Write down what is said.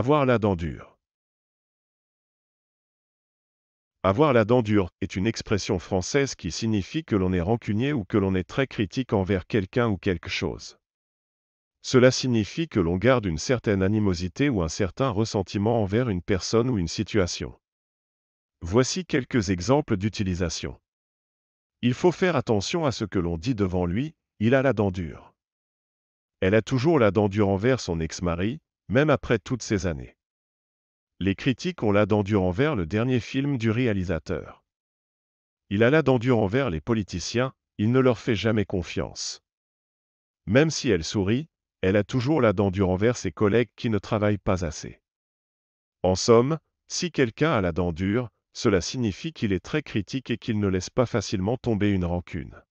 Avoir la dent dure. Avoir la dent dure est une expression française qui signifie que l'on est rancunier ou que l'on est très critique envers quelqu'un ou quelque chose. Cela signifie que l'on garde une certaine animosité ou un certain ressentiment envers une personne ou une situation. Voici quelques exemples d'utilisation. Il faut faire attention à ce que l'on dit devant lui, il a la dent dure. Elle a toujours la dent dure envers son ex-mari, même après toutes ces années. Les critiques ont la dent dure envers le dernier film du réalisateur. Il a la dent dure envers les politiciens, il ne leur fait jamais confiance. Même si elle sourit, elle a toujours la dent dure envers ses collègues qui ne travaillent pas assez. En somme, si quelqu'un a la dent dure, cela signifie qu'il est très critique et qu'il ne laisse pas facilement tomber une rancune.